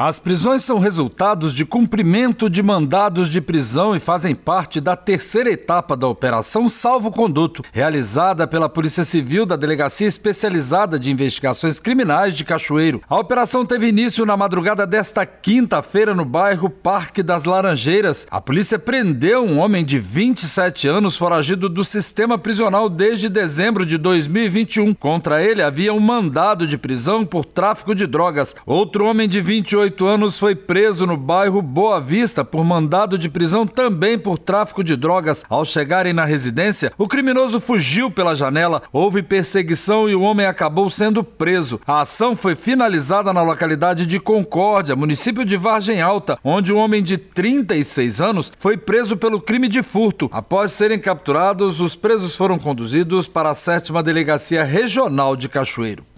As prisões são resultados de cumprimento de mandados de prisão e fazem parte da terceira etapa da Operação Salvo Conduto, realizada pela Polícia Civil da Delegacia Especializada de Investigações Criminais de Cachoeiro. A operação teve início na madrugada desta quinta-feira no bairro Parque das Laranjeiras. A polícia prendeu um homem de 27 anos foragido do sistema prisional desde dezembro de 2021. Contra ele havia um mandado de prisão por tráfico de drogas. Outro homem de 28 18 anos, foi preso no bairro Boa Vista por mandado de prisão também por tráfico de drogas. Ao chegarem na residência, o criminoso fugiu pela janela, houve perseguição e o homem acabou sendo preso. A ação foi finalizada na localidade de Concórdia, município de Vargem Alta, onde um homem de 36 anos foi preso pelo crime de furto. Após serem capturados, os presos foram conduzidos para a sétima delegacia regional de Cachoeiro.